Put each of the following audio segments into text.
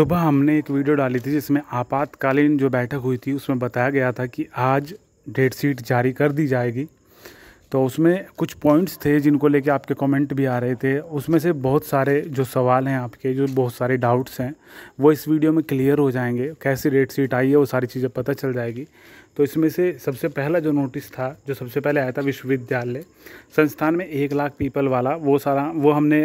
सुबह हमने एक वीडियो डाली थी जिसमें आपातकालीन जो बैठक हुई थी उसमें बताया गया था कि आज डेट शीट जारी कर दी जाएगी तो उसमें कुछ पॉइंट्स थे जिनको लेके आपके कमेंट भी आ रहे थे उसमें से बहुत सारे जो सवाल हैं आपके जो बहुत सारे डाउट्स हैं वो इस वीडियो में क्लियर हो जाएंगे कैसी डेट शीट आई है वो सारी चीज़ें पता चल जाएगी तो इसमें से सबसे पहला जो नोटिस था जो सबसे पहले आया था विश्वविद्यालय संस्थान में एक लाख पीपल वाला वो सारा वो हमने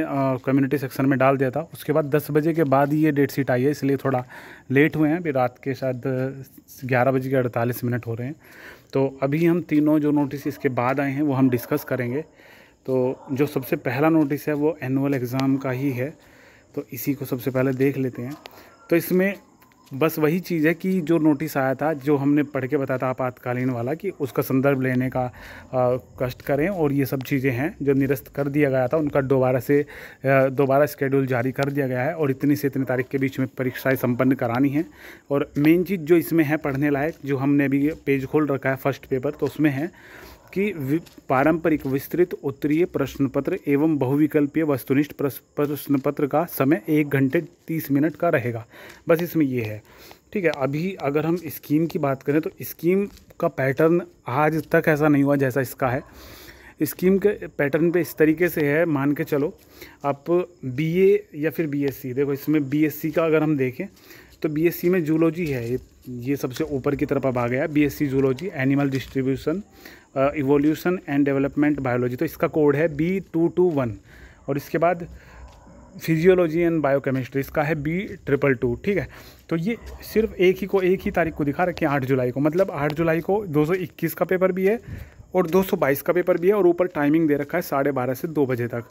कम्युनिटी सेक्शन में डाल दिया था उसके बाद दस बजे के बाद ये डेट शीट आई है इसलिए थोड़ा लेट हुए हैं अभी रात के शायद ग्यारह बजे के अड़तालीस मिनट हो रहे हैं तो अभी हम तीनों जो नोटिस इसके बाद आए हैं वो हम डिस्कस करेंगे तो जो सबसे पहला नोटिस है वो एनुअल एग्ज़ाम का ही है तो इसी को सबसे पहले देख लेते हैं तो इसमें बस वही चीज़ है कि जो नोटिस आया था जो हमने पढ़ के बताया था आपातकालीन वाला कि उसका संदर्भ लेने का कष्ट करें और ये सब चीज़ें हैं जो निरस्त कर दिया गया था उनका दोबारा से दोबारा स्केड्यूल जारी कर दिया गया है और इतनी से इतनी तारीख के बीच में परीक्षाएँ संपन्न करानी हैं और मेन चीज़ जो इसमें है पढ़ने लायक जो हमने अभी पेज खोल रखा है फर्स्ट पेपर तो उसमें है कि पारंपरिक विस्तृत उत्तरीय प्रश्न पत्र एवं बहुविकल्पीय वस्तुनिष्ठ प्रश्न पत्र का समय एक घंटे तीस मिनट का रहेगा बस इसमें ये है ठीक है अभी अगर हम स्कीम की बात करें तो स्कीम का पैटर्न आज तक ऐसा नहीं हुआ जैसा इसका है स्कीम के पैटर्न पे इस तरीके से है मान के चलो आप बीए या फिर बीएससी देखो इसमें बीएससी का अगर हम देखें तो बीएससी में जूलॉजी है ये ये सबसे ऊपर की तरफ अब आ गया BSc zoology animal distribution evolution and development biology तो इसका कोड है बी टू टू वन और इसके बाद फिजियोलॉजी एंड बायोकेमिस्ट्री इसका है बी ट्रिपल टू ठीक है तो ये सिर्फ एक ही को एक ही तारीख को दिखा रखें आठ जुलाई को मतलब आठ जुलाई को दो का पेपर भी है और 222 का पेपर भी है और ऊपर टाइमिंग दे रखा है साढ़े बारह से दो बजे तक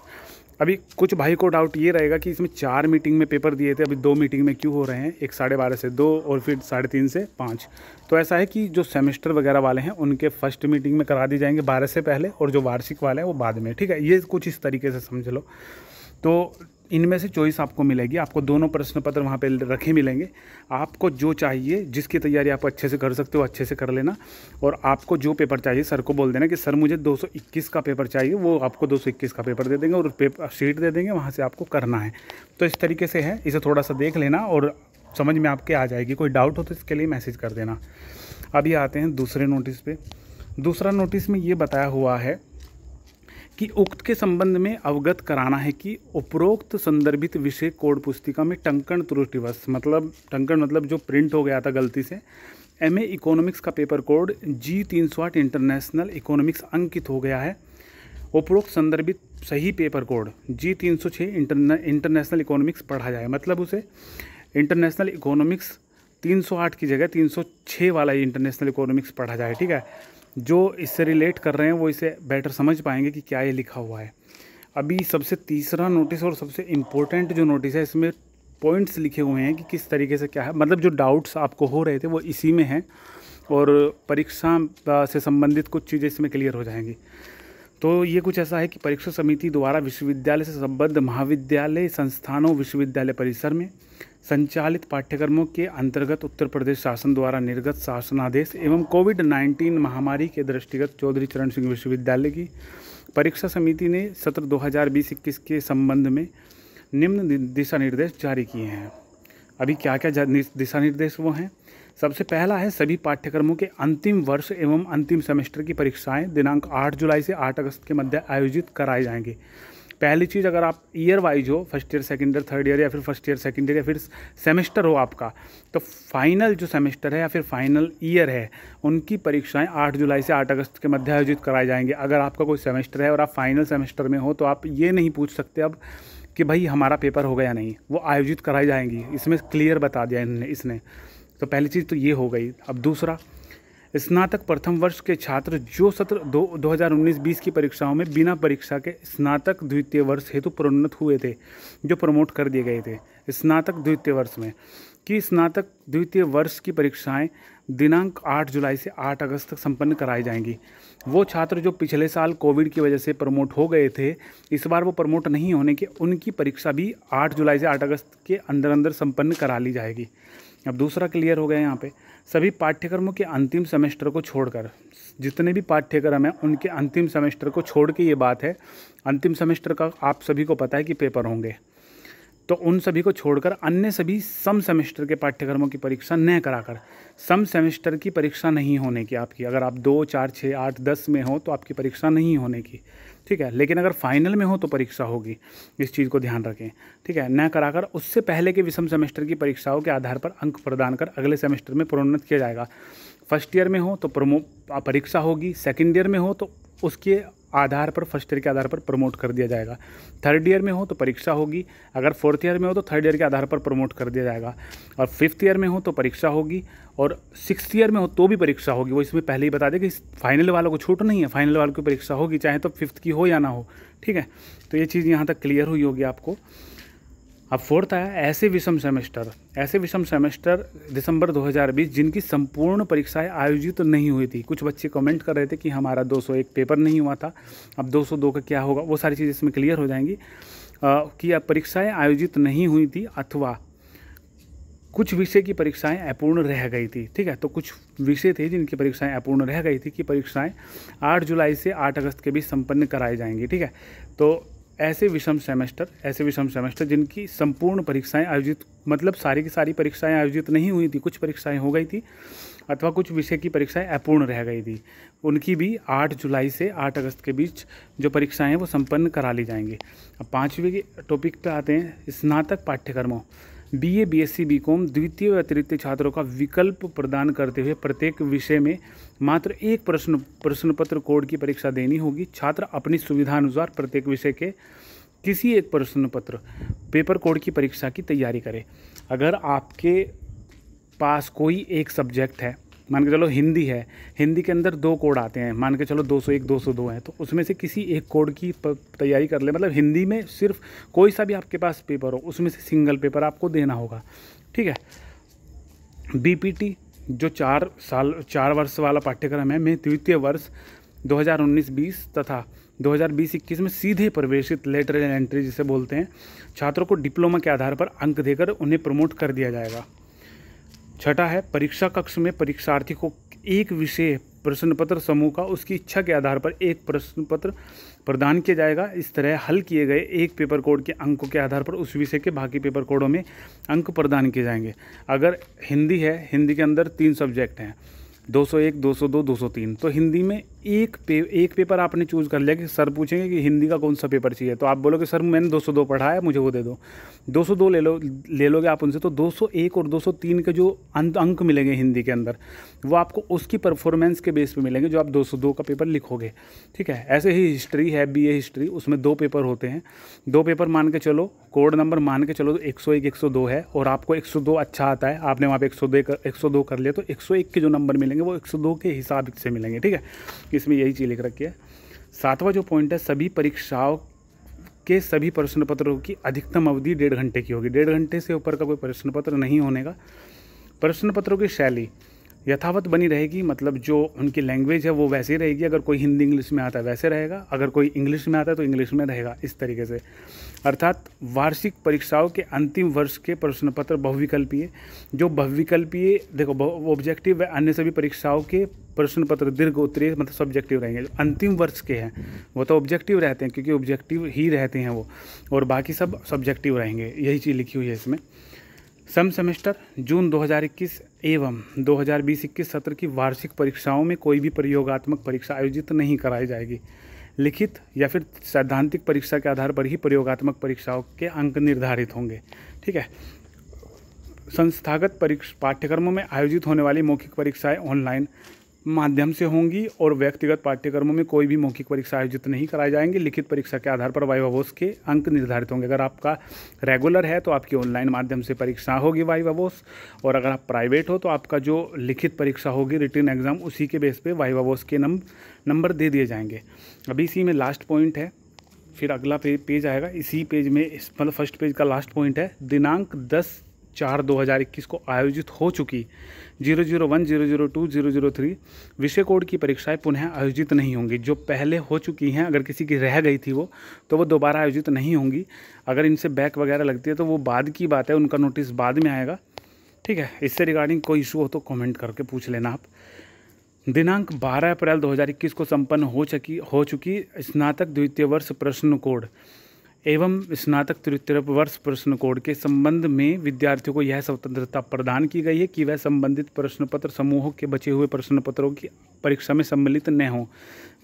अभी कुछ भाई को डाउट ये रहेगा कि इसमें चार मीटिंग में पेपर दिए थे अभी दो मीटिंग में क्यों हो रहे हैं एक साढ़े बारह से दो और फिर साढ़े तीन से पाँच तो ऐसा है कि जो सेमेस्टर वगैरह वाले हैं उनके फर्स्ट मीटिंग में करा दिए जाएंगे बारह से पहले और जो वार्षिक वाले हैं वो बाद में ठीक है ये कुछ इस तरीके से समझ लो तो इनमें से चॉइस आपको मिलेगी आपको दोनों प्रश्न पत्र वहाँ पे रखे मिलेंगे आपको जो चाहिए जिसकी तैयारी आप अच्छे से कर सकते हो अच्छे से कर लेना और आपको जो पेपर चाहिए सर को बोल देना कि सर मुझे 221 का पेपर चाहिए वो आपको 221 का पेपर दे देंगे और पेपर शीट दे देंगे वहाँ से आपको करना है तो इस तरीके से है इसे थोड़ा सा देख लेना और समझ में आपके आ जाएगी कोई डाउट हो तो इसके लिए मैसेज कर देना अभी आते हैं दूसरे नोटिस पर दूसरा नोटिस में ये बताया हुआ है कि उक्त के संबंध में अवगत कराना है कि उपरोक्त संदर्भित विषय कोड पुस्तिका में टंकण त्रुष्टिवश मतलब टंकण मतलब जो प्रिंट हो गया था गलती से एम इकोनॉमिक्स का पेपर कोड जी तीन सौ आठ इंटरनेशनल इकोनॉमिक्स अंकित हो गया है उपरोक्त संदर्भित सही पेपर कोड जी तीन सौ छः इंटरनेशनल इकोनॉमिक्स पढ़ा जाए मतलब उसे इंटरनेशनल इकोनॉमिक्स आठ की जगह छः वाला इंटरनेशनल इकोनॉमिक्स पढ़ा जाए ठीक है जो इससे रिलेट कर रहे हैं वो इसे बेटर समझ पाएंगे कि क्या ये लिखा हुआ है अभी सबसे तीसरा नोटिस और सबसे इम्पोर्टेंट जो नोटिस है इसमें पॉइंट्स लिखे हुए हैं कि किस तरीके से क्या है मतलब जो डाउट्स आपको हो रहे थे वो इसी में हैं और परीक्षा से संबंधित कुछ चीज़ें इसमें क्लियर हो जाएंगी तो ये कुछ ऐसा है कि परीक्षा समिति द्वारा विश्वविद्यालय से संबद्ध महाविद्यालय संस्थानों विश्वविद्यालय परिसर में संचालित पाठ्यक्रमों के अंतर्गत उत्तर प्रदेश शासन द्वारा निर्गत शासनादेश एवं कोविड 19 महामारी के दृष्टिगत चौधरी चरण सिंह विश्वविद्यालय की परीक्षा समिति ने सत्र 2020-21 के संबंध में निम्न दिशा निर्देश जारी किए हैं अभी क्या क्या दिशा निर्देश वो हैं सबसे पहला है सभी पाठ्यक्रमों के अंतिम वर्ष एवं अंतिम सेमेस्टर की परीक्षाएं दिनांक 8 जुलाई से 8 अगस्त के मध्य आयोजित कराए जाएंगे पहली चीज़ अगर आप ईयर वाइज हो first year second year third year या फिर फर्स्ट ईयर सेकेंड ईयर या फिर सेमेस्टर हो आपका तो फाइनल जो सेमेस्टर है या फिर फाइनल ईयर है उनकी परीक्षाएं 8 जुलाई से 8 अगस्त के मध्य आयोजित कराए जाएंगे अगर आपका कोई सेमेस्टर है और आप फाइनल सेमेस्टर में हो तो आप ये नहीं पूछ सकते अब कि भाई हमारा पेपर हो गया नहीं वो आयोजित कराई जाएंगी इसमें क्लियर बता दिया इन्होंने इसने तो पहली चीज़ तो ये हो गई अब दूसरा स्नातक प्रथम वर्ष के छात्र जो सत्र दो दो हज़ार की परीक्षाओं में बिना परीक्षा के स्नातक द्वितीय वर्ष हेतु प्रोन्नत हुए थे जो प्रमोट कर दिए गए थे स्नातक द्वितीय वर्ष में कि स्नातक द्वितीय वर्ष की परीक्षाएं दिनांक 8 जुलाई से 8 अगस्त तक संपन्न कराई जाएंगी वो छात्र जो पिछले साल कोविड की वजह से प्रमोट हो गए थे इस बार वो प्रमोट नहीं होने के उनकी परीक्षा भी 8 जुलाई से 8 अगस्त के अंदर अंदर संपन्न करा ली जाएगी अब दूसरा क्लियर हो गया यहाँ पे सभी पाठ्यक्रमों के अंतिम सेमेस्टर को छोड़कर जितने भी पाठ्यक्रम हैं उनके अंतिम सेमेस्टर को छोड़ के ये बात है अंतिम सेमेस्टर का आप सभी को पता है कि पेपर होंगे तो उन सभी को छोड़कर अन्य सभी सम सेमेस्टर के पाठ्यक्रमों की परीक्षा न कराकर सम सेमेस्टर की परीक्षा नहीं होने की आपकी अगर आप दो चार छः आठ दस में हो तो आपकी परीक्षा नहीं होने की ठीक है लेकिन अगर फाइनल में हो तो परीक्षा होगी इस चीज़ को ध्यान रखें ठीक है न कराकर उससे पहले के विषम सेमेस्टर की परीक्षाओं के आधार पर अंक प्रदान कर अगले सेमेस्टर में प्रोन्नत किया जाएगा फर्स्ट ईयर में हो तो परीक्षा होगी सेकेंड ईयर में हो तो उसके आधार पर फर्स्ट ईयर के आधार पर प्रमोट कर दिया जाएगा थर्ड ईयर में हो तो परीक्षा होगी अगर फोर्थ ईयर में हो तो थर्ड ईयर के आधार पर प्रमोट कर दिया जाएगा और फिफ्थ ईयर में हो तो परीक्षा होगी और सिक्स ईयर में हो तो भी परीक्षा होगी वो इसमें पहले ही बता दें कि फाइनल वालों को छूट नहीं है फाइनल वालों की परीक्षा होगी चाहे तो फिफ्थ की हो या ना हो ठीक है तो ये चीज़ यहाँ तक क्लियर हुई होगी आपको अब फोर्थ आया ऐसे विषम सेमेस्टर ऐसे विषम सेमेस्टर दिसंबर 2020 जिनकी संपूर्ण परीक्षाएं आयोजित तो नहीं हुई थी कुछ बच्चे कमेंट कर रहे थे कि हमारा 201 पेपर नहीं हुआ था अब 202 का क्या होगा वो सारी चीज़ें इसमें क्लियर हो जाएंगी आ, कि अब परीक्षाएं आयोजित नहीं हुई थी अथवा कुछ विषय की परीक्षाएं अपूर्ण रह गई थी ठीक है तो कुछ विषय थे जिनकी परीक्षाएं अपूर्ण रह गई थी कि परीक्षाएं 8 जुलाई से 8 अगस्त के बीच संपन्न कराई जाएंगी ठीक है तो ऐसे विषम सेमेस्टर ऐसे विषम सेमेस्टर जिनकी संपूर्ण परीक्षाएं आयोजित मतलब सारी की सारी परीक्षाएं आयोजित नहीं हुई थी कुछ परीक्षाएं हो गई थी अथवा कुछ विषय की परीक्षाएं अपूर्ण रह गई थी उनकी भी 8 जुलाई से 8 अगस्त के बीच जो परीक्षाएं हैं वो संपन्न करा ली जाएंगी अब पाँचवें टॉपिक पर आते हैं स्नातक पाठ्यक्रमों बीए बीएससी बीकॉम द्वितीय व तृतीय छात्रों का विकल्प प्रदान करते हुए प्रत्येक विषय में मात्र एक प्रश्न प्रश्न पत्र कोड की परीक्षा देनी होगी छात्र अपनी सुविधा अनुसार प्रत्येक विषय के किसी एक प्रश्न पत्र पेपर कोड की परीक्षा की तैयारी करें अगर आपके पास कोई एक सब्जेक्ट है मान के चलो हिंदी है हिंदी के अंदर दो कोड आते हैं मान के चलो 201 202 हैं तो उसमें से किसी एक कोड की तैयारी कर ले मतलब हिंदी में सिर्फ कोई सा भी आपके पास पेपर हो उसमें से सिंगल पेपर आपको देना होगा ठीक है बी जो चार साल चार वर्ष वाला पाठ्यक्रम है मैं द्वितीय वर्ष 2019-20 तथा 2020-21 में सीधे प्रवेशित लेटर एंड एंट्री जिसे बोलते हैं छात्रों को डिप्लोमा के आधार पर अंक देकर उन्हें प्रमोट कर दिया जाएगा छठा है परीक्षा कक्ष में परीक्षार्थी को एक विषय प्रश्न पत्र समूह का उसकी इच्छा के आधार पर एक प्रश्न पत्र प्रदान किया जाएगा इस तरह हल किए गए एक पेपर कोड के अंकों के आधार पर उस विषय के बाकी पेपर कोडों में अंक प्रदान किए जाएंगे अगर हिंदी है हिंदी के अंदर तीन सब्जेक्ट हैं 201, 202, 203 तो हिंदी में एक पे एक पेपर आपने चूज़ कर लिया कि सर पूछेंगे कि हिंदी का कौन सा पेपर चाहिए तो आप बोलोगे सर मैंने 202 पढ़ा है मुझे वो दे दो 202 ले लो ले लोगे आप उनसे तो 201 और 203 के जो अंक अंक मिलेंगे हिंदी के अंदर वो आपको उसकी परफॉर्मेंस के बेस पे मिलेंगे जो आप 202 का पेपर लिखोगे ठीक है ऐसे ही हिस्ट्री है बी हिस्ट्री उसमें दो पेपर होते हैं दो पेपर मान के चलो कोड नंबर मान के चलो तो एक सौ एक एक सौ दो है और आपको एक सौ दो अच्छा आता है आपने वहाँ पर एक सौ दो कर लिया तो एक सौ एक के जो नंबर मिलेंगे वो एक सौ दो के हिसाब से मिलेंगे ठीक है इसमें यही चीज़ लिख रखी है सातवां जो पॉइंट है सभी परीक्षाओं के सभी प्रश्न पत्रों की अधिकतम अवधि डेढ़ घंटे की होगी डेढ़ घंटे से ऊपर का कोई प्रश्न पत्र नहीं होने का प्रश्न पत्रों की शैली यथावत बनी रहेगी मतलब जो उनकी लैंग्वेज है वो वैसे ही रहेगी अगर कोई हिंदी इंग्लिश में आता है वैसे रहेगा अगर कोई इंग्लिश में आता है तो इंग्लिश में रहेगा इस तरीके से अर्थात वार्षिक परीक्षाओं के अंतिम वर्ष के प्रश्न पत्र बहुविकल्पीय जो बहुविकल्पीय देखो ऑब्जेक्टिव व अन्य सभी परीक्षाओं के प्रश्न पत्र दीर्घ उत्तरीय मतलब सब्जेक्टिव रहेंगे जो अंतिम वर्ष के हैं वो तो ऑब्जेक्टिव रहते हैं क्योंकि ऑब्जेक्टिव ही रहते हैं वो और बाकी सब सब्जेक्टिव रहेंगे यही चीज़ लिखी हुई है इसमें सम सेमेस्टर जून 2021 एवं 2021 सत्र की वार्षिक परीक्षाओं में कोई भी प्रयोगात्मक परीक्षा आयोजित नहीं कराई जाएगी लिखित या फिर सैद्धांतिक परीक्षा के आधार पर ही प्रयोगात्मक परीक्षाओं के अंक निर्धारित होंगे ठीक है संस्थागत परीक्षा पाठ्यक्रमों में आयोजित होने वाली मौखिक परीक्षाएं ऑनलाइन माध्यम से होंगी और व्यक्तिगत पाठ्यक्रमों में कोई भी मौखिक परीक्षा आयोजित नहीं कराए जाएंगे लिखित परीक्षा के आधार पर वाई वोस के अंक निर्धारित होंगे अगर आपका रेगुलर है तो आपकी ऑनलाइन माध्यम से परीक्षा होगी वाई वोस और अगर आप प्राइवेट हो तो आपका जो लिखित परीक्षा होगी रिटर्न एग्ज़ाम उसी के बेस पर वाई वोस के नंबर दे दिए जाएंगे अभी इसी में लास्ट पॉइंट है फिर अगला पेज आएगा इसी पेज में मतलब फर्स्ट पेज का लास्ट पॉइंट है दिनांक दस चार दो हज़ार इक्कीस को आयोजित हो चुकी zero zero one zero zero two zero zero three विषय कोड की परीक्षाएं पुनः आयोजित नहीं होंगी जो पहले हो चुकी हैं अगर किसी की रह गई थी वो तो वो दोबारा आयोजित नहीं होंगी अगर इनसे बैक वगैरह लगती है तो वो बाद की बात है उनका नोटिस बाद में आएगा ठीक है इससे रिगार्डिंग कोई इशू हो तो कॉमेंट करके पूछ लेना आप दिनांक 12 अप्रैल 2021 को संपन्न हो चुकी हो चुकी स्नातक द्वितीय वर्ष प्रश्न कोड एवं स्नातक तृतीय वर्ष प्रश्न कोड के संबंध में विद्यार्थियों को यह स्वतंत्रता प्रदान की गई है कि वह संबंधित प्रश्न पत्र समूहों के बचे हुए प्रश्न पत्रों की परीक्षा में सम्मिलित न हों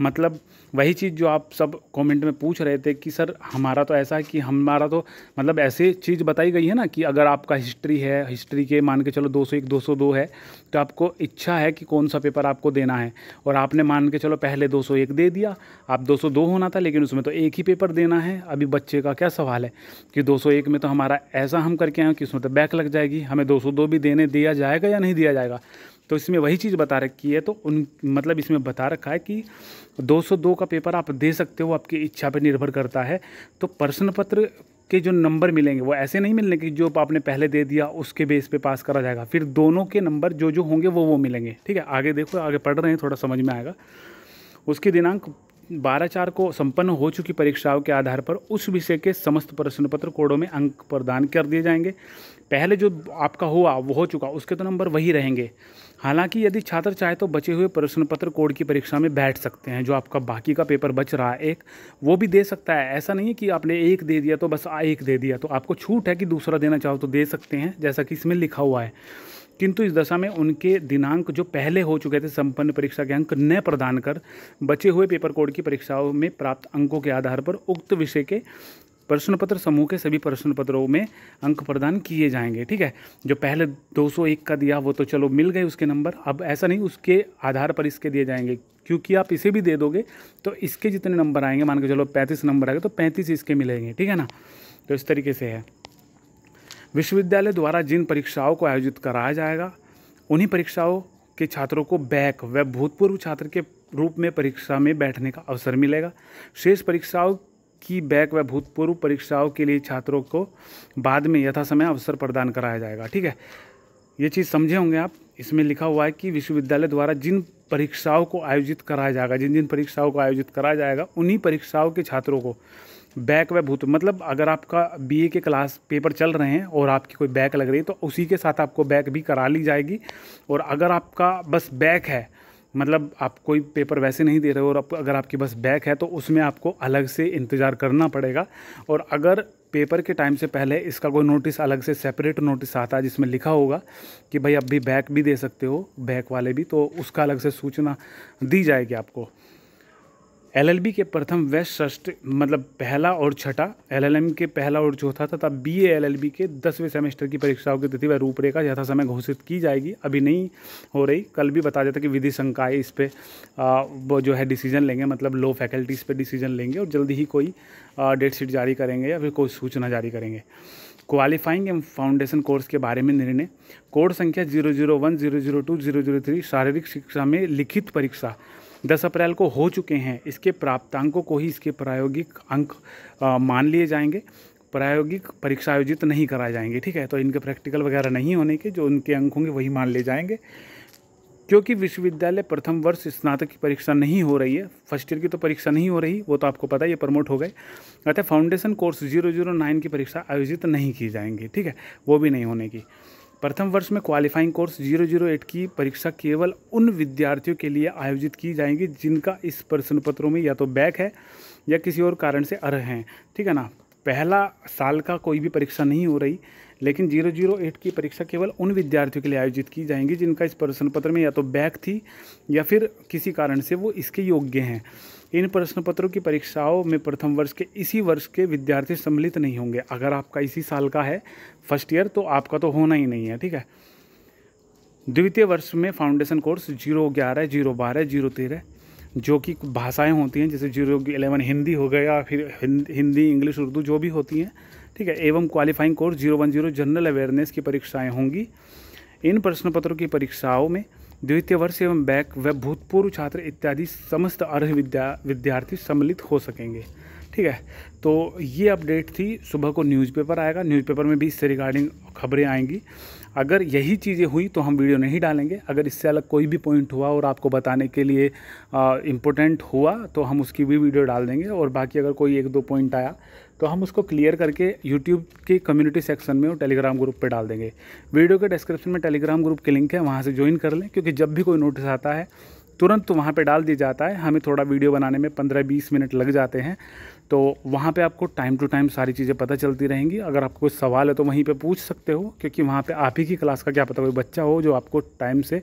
मतलब वही चीज़ जो आप सब कमेंट में पूछ रहे थे कि सर हमारा तो ऐसा है कि हमारा तो मतलब ऐसे चीज़ बताई गई है ना कि अगर आपका हिस्ट्री है हिस्ट्री के मान के चलो 201 202 है तो आपको इच्छा है कि कौन सा पेपर आपको देना है और आपने मान के चलो पहले 201 दे दिया आप 202 होना था लेकिन उसमें तो एक ही पेपर देना है अभी बच्चे का क्या सवाल है कि दो में तो हमारा ऐसा हम करके आए कि उसमें तो बैक लग जाएगी हमें दो भी देने दिया जाएगा या नहीं दिया जाएगा तो इसमें वही चीज़ बता रखी है तो उन मतलब इसमें बता रखा है कि 202 का पेपर आप दे सकते हो आपकी इच्छा पर निर्भर करता है तो प्रश्न पत्र के जो नंबर मिलेंगे वो ऐसे नहीं मिलने कि जो आपने पहले दे दिया उसके बेस पे पास करा जाएगा फिर दोनों के नंबर जो जो होंगे वो वो मिलेंगे ठीक है आगे देखो आगे पढ़ रहे हैं थोड़ा समझ में आएगा उसके दिनांक बारह चार को संपन्न हो चुकी परीक्षाओं के आधार पर उस विषय के समस्त प्रश्न पत्र कोडों में अंक प्रदान कर दिए जाएंगे पहले जो आपका हुआ वो हो चुका उसके तो नंबर वही रहेंगे हालांकि यदि छात्र चाहे तो बचे हुए प्रश्न पत्र कोड की परीक्षा में बैठ सकते हैं जो आपका बाकी का पेपर बच रहा है एक वो भी दे सकता है ऐसा नहीं है कि आपने एक दे दिया तो बस एक दे दिया तो आपको छूट है कि दूसरा देना चाहो तो दे सकते हैं जैसा कि इसमें लिखा हुआ है किंतु इस दशा में उनके दिनांक जो पहले हो चुके थे संपन्न परीक्षा के अंक न प्रदान कर बचे हुए पेपर कोड की परीक्षाओं में प्राप्त अंकों के आधार पर उक्त विषय के प्रश्न पत्र समूह के सभी प्रश्न पत्रों में अंक प्रदान किए जाएंगे ठीक है जो पहले 201 का दिया वो तो चलो मिल गए उसके नंबर अब ऐसा नहीं उसके आधार पर इसके दिए जाएंगे क्योंकि आप इसे भी दे दोगे तो इसके जितने नंबर आएंगे मान के चलो पैंतीस नंबर आएंगे तो पैंतीस इसके मिलेंगे ठीक है ना तो इस तरीके से है विश्वविद्यालय द्वारा जिन परीक्षाओं को आयोजित कराया जाएगा उन्हीं परीक्षाओं के छात्रों को बैक व भूतपूर्व छात्र के रूप में परीक्षा में बैठने का अवसर मिलेगा शेष परीक्षाओं की बैक व भूतपूर्व परीक्षाओं के लिए छात्रों को बाद में यथासमय अवसर प्रदान कराया जाएगा ठीक है ये चीज़ समझे होंगे आप इसमें लिखा हुआ है कि विश्वविद्यालय द्वारा जिन परीक्षाओं को आयोजित कराया जाएगा जिन जिन परीक्षाओं को आयोजित कराया जाएगा उन्हीं परीक्षाओं के छात्रों को बैक व भूत मतलब अगर आपका बीए के क्लास पेपर चल रहे हैं और आपकी कोई बैक लग रही है तो उसी के साथ आपको बैक भी करा ली जाएगी और अगर आपका बस बैक है मतलब आप कोई पेपर वैसे नहीं दे रहे हो और अगर आपके पास बैक है तो उसमें आपको अलग से इंतज़ार करना पड़ेगा और अगर पेपर के टाइम से पहले इसका कोई नोटिस अलग से सेपरेट नोटिस आता है जिसमें लिखा होगा कि भाई अब भी बैक भी दे सकते हो बैक वाले भी तो उसका अलग से सूचना दी जाएगी आपको एलएलबी के प्रथम व षष्ठ मतलब पहला और छठा एलएलएम के पहला और चौथा था तब बी एलएलबी के दसवें सेमेस्टर की परीक्षाओं की तिथि व रूपरेखा यथा समय घोषित की जाएगी अभी नहीं हो रही कल भी बताया देता कि विधि संकाय इस पर वो जो है डिसीजन लेंगे मतलब लो फैकल्टीज़ पर डिसीजन लेंगे और जल्दी ही कोई डेट शीट जारी करेंगे या फिर कोई सूचना जारी करेंगे क्वालिफाइंग एवं फाउंडेशन कोर्स के बारे में निर्णय कोड संख्या zero zero one zero zero two zero zero three शारीरिक शिक्षा में लिखित परीक्षा 10 अप्रैल को हो चुके हैं इसके प्राप्तांकों को ही इसके प्रायोगिक अंक मान लिए जाएंगे प्रायोगिक परीक्षा आयोजित नहीं कराए जाएंगे ठीक है तो इनके प्रैक्टिकल वगैरह नहीं होने के जो उनके अंक होंगे वही मान लिए जाएंगे क्योंकि विश्वविद्यालय प्रथम वर्ष स्नातक की परीक्षा नहीं हो रही है फर्स्ट ईयर की तो परीक्षा नहीं हो रही वो तो आपको पता है ये प्रमोट हो गए अतः foundation course zero zero nine की परीक्षा आयोजित नहीं की जाएंगी ठीक है वो भी नहीं होने की प्रथम वर्ष में क्वालिफाइंग कोर्स 008 की परीक्षा केवल उन विद्यार्थियों के लिए आयोजित की जाएंगी जिनका इस प्रश्न पत्रों में या तो बैक है या किसी और कारण से अर् हैं ठीक है ना पहला साल का कोई भी परीक्षा नहीं हो रही लेकिन 008 की परीक्षा केवल उन विद्यार्थियों के लिए आयोजित की जाएंगी जिनका इस प्रश्न पत्र में या तो बैक थी या फिर किसी कारण से वो इसके योग्य हैं इन प्रश्न पत्रों की परीक्षाओं में प्रथम वर्ष के इसी वर्ष के विद्यार्थी सम्मिलित नहीं होंगे अगर आपका इसी साल का है फर्स्ट ईयर तो आपका तो होना ही नहीं है ठीक है द्वितीय वर्ष में फाउंडेशन कोर्स जीरो ग्यारह जीरो बारह जीरो तेरह जो कि भाषाएं होती हैं जैसे जीरो इलेवन हिंदी हो गया फिर हिंदी इंग्लिश उर्दू जो भी होती हैं ठीक है एवं qualifying course zero one zero general awareness की परीक्षाएं होंगी इन प्रश्न पत्रों की परीक्षाओं में द्वितीय वर्ष एवं बैक व भूतपूर्व छात्र इत्यादि समस्त अर्ह विद्या विद्यार्थी सम्मिलित हो सकेंगे ठीक है तो ये अपडेट थी सुबह को न्यूज़पेपर आएगा न्यूज़पेपर में भी इससे रिगार्डिंग खबरें आएंगी अगर यही चीज़ें हुई तो हम वीडियो नहीं डालेंगे अगर इससे अलग कोई भी पॉइंट हुआ और आपको बताने के लिए इम्पोर्टेंट हुआ तो हम उसकी भी वीडियो डाल देंगे और बाकी अगर कोई एक दो पॉइंट आया तो हम उसको क्लियर करके यूट्यूब के कम्युनिटी सेक्शन में और टेलीग्राम ग्रुप पर डाल देंगे वीडियो के डिस्क्रिप्शन में टेलीग्राम ग्रुप की लिंक है वहाँ से ज्वाइन कर लें क्योंकि जब भी कोई नोटिस आता है तुरंत वहाँ पर डाल दिया जाता है हमें थोड़ा वीडियो बनाने में पंद्रह बीस मिनट लग जाते हैं तो वहाँ पे आपको टाइम टू टाइम सारी चीज़ें पता चलती रहेंगी अगर आपको कोई सवाल है तो वहीं पे पूछ सकते हो क्योंकि वहाँ पे आप ही की क्लास का क्या पता कोई बच्चा हो जो आपको टाइम से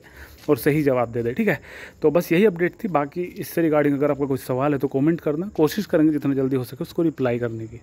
और सही जवाब दे दे ठीक है तो बस यही अपडेट थी बाकी इससे रिगार्डिंग अगर आपका कोई सवाल है तो कॉमेंट करना कोशिश करेंगे जितना जल्दी हो सके उसको रिप्लाई करने की